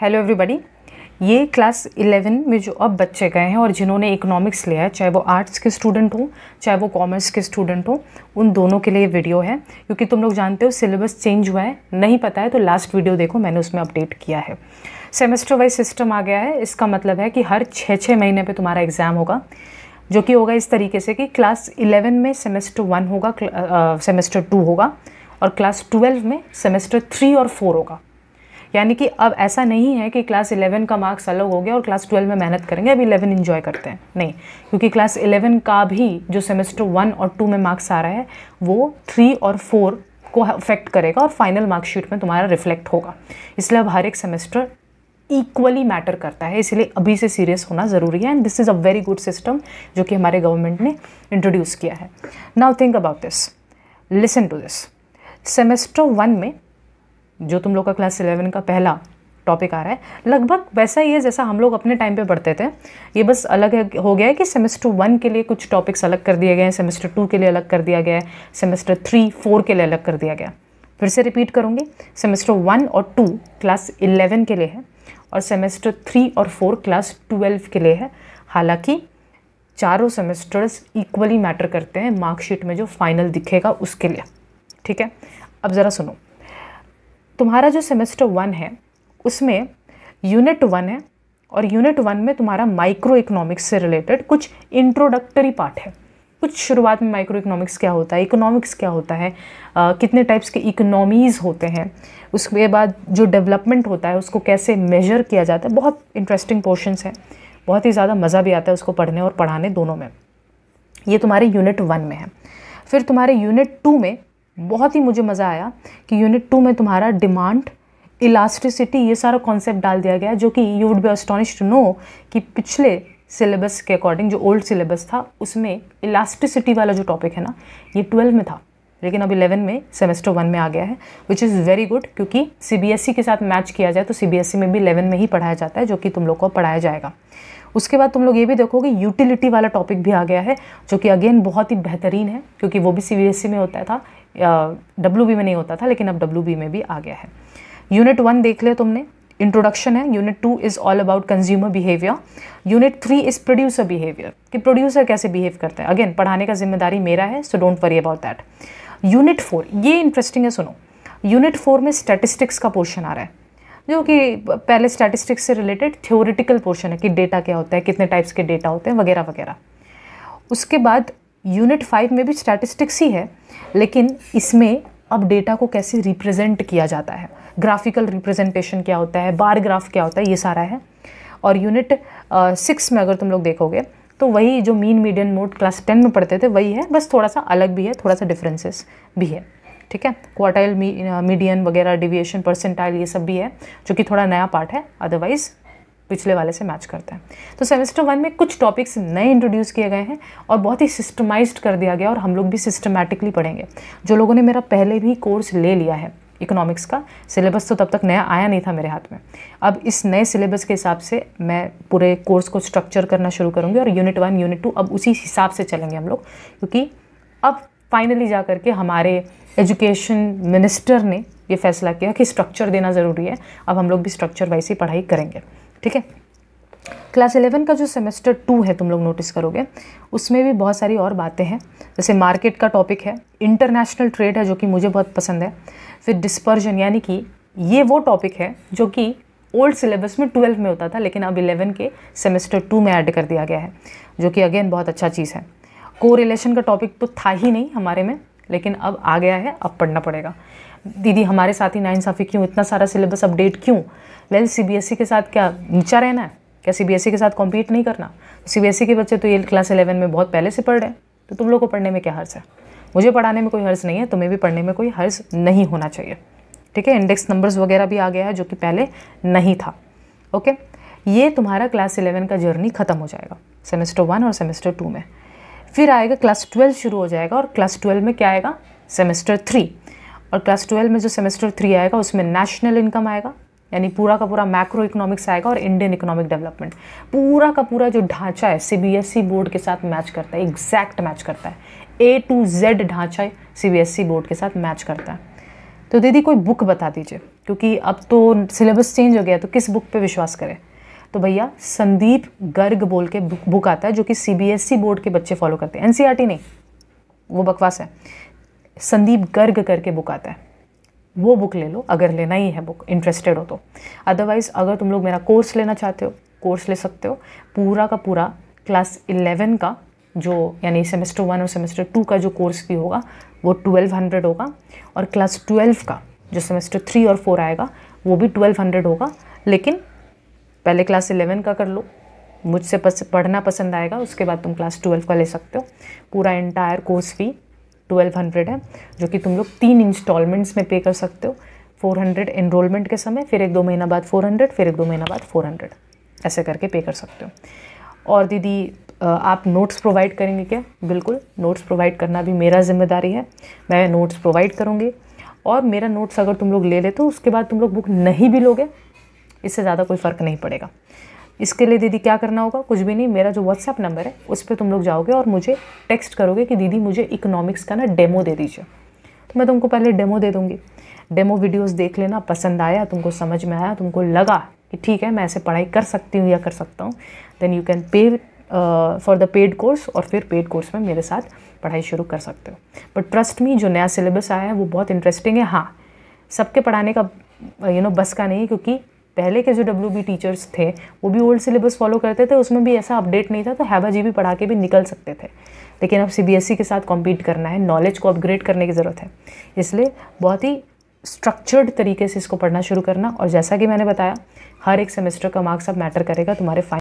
hello everybody ये class eleven में जो अब बच्चे गए हैं और जिन्होंने इकोनॉमिक्स लिया है चाहे वो आर्ट्स के स्टूडेंट हो चाहे वो कॉमर्स के स्टूडेंट हो उन दोनों के लिए वीडियो है क्योंकि तुम लोग जानते हो सिलेबस चेंज हुआ है नहीं पता है तो लास्ट वीडियो देखो मैंने उसमें अपडेट किया है सेमेस्टर वाइज सिस्टम आ गया है इसका मतलब है कि हर छः छः महीने पर तुम्हारा एग्ज़ाम होगा जो कि होगा इस तरीके से कि क्लास इलेवन में सेमेस्टर वन होगा सेमेस्टर टू होगा और क्लास ट्वेल्व में सेमेस्टर थ्री और फोर होगा यानी कि अब ऐसा नहीं है कि क्लास इलेवन का मार्क्स अलग हो गया और क्लास ट्वेल्व में मेहनत करेंगे अभी इलेवन इन्जॉय करते हैं नहीं क्योंकि क्लास इलेवन का भी जो सेमेस्टर वन और टू में मार्क्स आ रहा है वो थ्री और फोर को अफेक्ट करेगा और फाइनल मार्कशीट में तुम्हारा रिफ्लेक्ट होगा इसलिए अब हर एक सेमेस्टर इक्वली मैटर करता है इसलिए अभी से सीरियस होना ज़रूरी है and this is a very good system जो कि हमारे गवर्नमेंट ने इंट्रोड्यूस किया है now think about this listen to this semester one में जो तुम लोग का क्लास इलेवन का पहला टॉपिक आ रहा है लगभग वैसा ही है जैसा हम लोग अपने टाइम पे पढ़ते थे ये बस अलग हो गया है कि सेमेस्टर वन के लिए कुछ टॉपिक्स अलग कर दिए गए हैं सेमेस्टर टू के लिए अलग कर दिया गया है सेमेस्टर थ्री फोर के लिए अलग कर दिया गया फिर से रिपीट करूँगी सेमेस्टर वन और टू क्लास इलेवन के लिए है और सेमेस्टर थ्री और फोर क्लास ट्वेल्व के लिए है हालाँकि चारों सेमेस्टर्स इक्वली मैटर करते हैं मार्कशीट में जो फाइनल दिखेगा उसके लिए ठीक है अब ज़रा सुनो तुम्हारा जो सेमेस्टर वन है उसमें यूनिट वन है और यूनिट वन में तुम्हारा माइक्रो इकोनॉमिक्स से रिलेटेड कुछ इंट्रोडक्टरी पार्ट है कुछ शुरुआत में माइक्रो इकोनॉमिक्स क्या होता है इकोनॉमिक्स क्या होता है आ, कितने टाइप्स के इकोनॉमीज़ होते हैं उसके बाद जो डेवलपमेंट होता है उसको कैसे मेजर किया जाता है बहुत इंटरेस्टिंग पोर्शंस हैं बहुत ही ज़्यादा मज़ा भी आता है उसको पढ़ने और पढ़ाने दोनों में ये तुम्हारे यूनिट वन में है फिर तुम्हारे यूनिट टू में बहुत ही मुझे मज़ा आया कि यूनिट टू में तुम्हारा डिमांड इलास्टिसिटी ये सारा कॉन्सेप्ट डाल दिया गया जो कि you would be astonish to know कि पिछले सिलेबस के अकॉर्डिंग जो ओल्ड सिलेबस था उसमें इलास्टिसिटी वाला जो टॉपिक है ना ये ट्वेल्व में था लेकिन अब इलेवन में सेमेस्टर वन में आ गया है विच इज़ वेरी गुड क्योंकि सी e के साथ मैच किया जाए तो सी e में भी इलेवन में ही पढ़ाया जाता है जो कि तुम लोग को पढ़ाया जाएगा उसके बाद तुम लोग ये भी देखोगे यूटिलिटी वाला टॉपिक भी आ गया है जो कि अगेन बहुत ही बेहतरीन है क्योंकि वो भी सी e में होता था डब्ल्यू में नहीं होता था लेकिन अब डब्ल्यू में भी आ गया है यूनिट वन देख लिया तुमने इंट्रोडक्शन है unit two is all about consumer behaviour unit three is producer behaviour कि प्रोड्यूसर कैसे बिहेव करता है अगेन पढ़ाने का जिम्मेदारी मेरा है so don't worry about that unit four ये इंटरेस्टिंग है सुनो यूनिट फोर में स्टैटिस्टिक्स का पोर्शन आ रहा है जो कि पहले स्टैटिस्टिक्स से रिलेटेड थ्योरिटिकल पोर्शन है कि डेटा क्या होता है कितने टाइप्स के डेटा होते हैं वगैरह वगैरह उसके बाद यूनिट फाइव में भी स्टैटिस्टिक्स ही है लेकिन इसमें अब डेटा को कैसे रिप्रेजेंट किया जाता है ग्राफिकल रिप्रेजेंटेशन क्या होता है बार ग्राफ क्या होता है ये सारा है और यूनिट सिक्स में अगर तुम लोग देखोगे तो वही जो mean medium mode class ten में पढ़ते थे वही है बस थोड़ा सा अलग भी है थोड़ा सा डिफरेंसेस भी है ठीक है क्वार्टाइल मीडियन वगैरह डिविएशन परसेंटाइल ये सब भी है जो कि थोड़ा नया पार्ट है अदरवाइज़ पिछले वाले से मैच करता है तो सेमेस्टर वन में कुछ टॉपिक्स नए इंट्रोड्यूस किए गए हैं और बहुत ही सिस्टमाइज कर दिया गया और हम लोग भी सिस्टमैटिकली पढ़ेंगे जो लोगों ने मेरा पहले भी कोर्स ले लिया है इकोनॉमिक्स का सिलेबस तो तब तक नया आया नहीं था मेरे हाथ में अब इस नए सिलेबस के हिसाब से मैं पूरे कोर्स को स्ट्रक्चर करना शुरू करूँगी और यूनिट वन यूनिट टू अब उसी हिसाब से चलेंगे हम लोग क्योंकि अब फाइनली जा करके हमारे एजुकेशन मिनिस्टर ने ये फैसला किया कि स्ट्रक्चर देना ज़रूरी है अब हम लोग भी स्ट्रक्चर वाइज ही पढ़ाई करेंगे ठीक है क्लास इलेवन का जो सेमेस्टर टू है तुम लोग नोटिस करोगे उसमें भी बहुत सारी और बातें हैं जैसे मार्केट का टॉपिक है इंटरनेशनल ट्रेड है जो कि मुझे बहुत पसंद है फिर डिस्पर्जन यानी कि ये वो टॉपिक है जो कि ओल्ड सिलेबस में ट्वेल्व में होता था लेकिन अब इलेवन के सेमेस्टर टू में ऐड कर दिया गया है जो कि अगेन बहुत अच्छा चीज़ है को रिलेशन का टॉपिक तो था ही नहीं हमारे में लेकिन अब आ गया है अब पढ़ना पड़ेगा दीदी हमारे साथ ही नाइंसाफ़ी क्यों इतना सारा सिलेबस अपडेट क्यों वेल सी e के साथ क्या नीचा रहना है क्या सी e के साथ कॉम्पीट नहीं करना सी e के बच्चे तो ये क्लास इलेवन में बहुत पहले से पढ़ रहे हैं तो तुम लोग को पढ़ने में क्या हर्ष है मुझे पढ़ाने में कोई हर्ज नहीं है तुम्हें भी पढ़ने में कोई हर्ज नहीं होना चाहिए ठीक है इंडेक्स नंबर्स वगैरह भी आ गया है जो कि पहले नहीं था ओके ये तुम्हारा क्लास इलेवन का जर्नी ख़त्म हो जाएगा सेमेस्टर वन और सेमेस्टर टू में फिर आएगा क्लास ट्वेल्व शुरू हो जाएगा और क्लास ट्वेल्व में क्या आएगा सेमेस्टर थ्री और क्लास ट्वेल्व में जो सेमेस्टर थ्री आएगा उसमें नेशनल इनकम आएगा यानी पूरा का पूरा मैक्रो इकोनॉमिक्स आएगा और इंडियन इकोनॉमिक डेवलपमेंट पूरा का पूरा जो ढांचा है सीबीएसई बोर्ड e के साथ मैच करता है एग्जैक्ट मैच करता है ए टू जेड ढांचा सीबीएसई बोर्ड e के साथ मैच करता है तो दीदी कोई बुक बता दीजिए क्योंकि अब तो सिलेबस चेंज हो गया तो किस बुक पर विश्वास करें तो भैया संदीप गर्ग बोल के बुक आता है जो कि सीबीएसई बोर्ड e के बच्चे फॉलो करते हैं एनसीईआरटी नहीं वो बकवास है संदीप गर्ग करके बुक आता है वो बुक ले लो अगर लेना ही है बुक इंटरेस्टेड हो तो अदरवाइज़ अगर तुम लोग मेरा कोर्स लेना चाहते हो कोर्स ले सकते हो पूरा का पूरा क्लास इलेवन का जो यानी सेमेस्टर वन और सेमेस्टर टू का जो कोर्स भी होगा वो ट्वेल्व हंड्रेड होगा और क्लास ट्वेल्व का जो सेमेस्टर थ्री और फोर आएगा वो भी ट्वेल्व हंड्रेड होगा लेकिन पहले क्लास इलेवन का कर लो मुझसे पस, पढ़ना पसंद आएगा उसके बाद तुम क्लास ट्वेल्व का ले सकते हो पूरा entire course fee twelve hundred है जो कि तुम लोग तीन इंस्टॉलमेंट्स में पे कर सकते हो फोर हंड्रेड एनरोलमेंट के समय फिर एक दो महीना बाद फ़ोर हंड्रेड फिर एक दो महीना बाद फ़ोर हंड्रेड ऐसे करके पे कर सकते हो और दीदी आप नोट्स प्रोवाइड करेंगे क्या बिल्कुल नोट्स प्रोवाइड करना भी मेरा जिम्मेदारी है मैं नोट्स प्रोवाइड करूँगी और मेरा नोट्स अगर तुम लोग ले लेते हो उसके बाद तुम लोग बुक नहीं भी लोगे इससे ज़्यादा कोई फ़र्क नहीं पड़ेगा इसके लिए दीदी क्या करना होगा कुछ भी नहीं मेरा जो व्हाट्सएप नंबर है उस पर तुम लोग जाओगे और मुझे टेक्स्ट करोगे कि दीदी मुझे इकोनॉमिक्स का ना डेमो दे दीजिए तो मैं तुमको पहले डेमो दे दूँगी डेमो वीडियोस देख लेना पसंद आया तुमको समझ में आया तुमको लगा कि ठीक है मैं ऐसे पढ़ाई कर सकती हूँ या कर सकता हूँ then you can pay for the paid course और फिर पेड कोर्स में मेरे साथ पढ़ाई शुरू कर सकते हो बट ट्रस्ट मी जो नया सिलेबस आया है वो बहुत इंटरेस्टिंग है हाँ सबके पढ़ाने का यू you नो know, बस का नहीं क्योंकि पहले के जो डब्ल्यू बी टीचर्स थे वो भी ओल्ड सिलेबस फॉलो करते थे उसमें भी ऐसा अपडेट नहीं था तो हैबा जी भी पढ़ा के भी निकल सकते थे लेकिन अब सी e के साथ कॉम्पीट करना है नॉलेज को अपग्रेड करने की ज़रूरत है इसलिए बहुत ही स्ट्रक्चर्ड तरीके से इसको पढ़ना शुरू करना और जैसा कि मैंने बताया हर एक सेमेस्टर का मार्क्स अब मैटर करेगा तुम्हारे फाइनल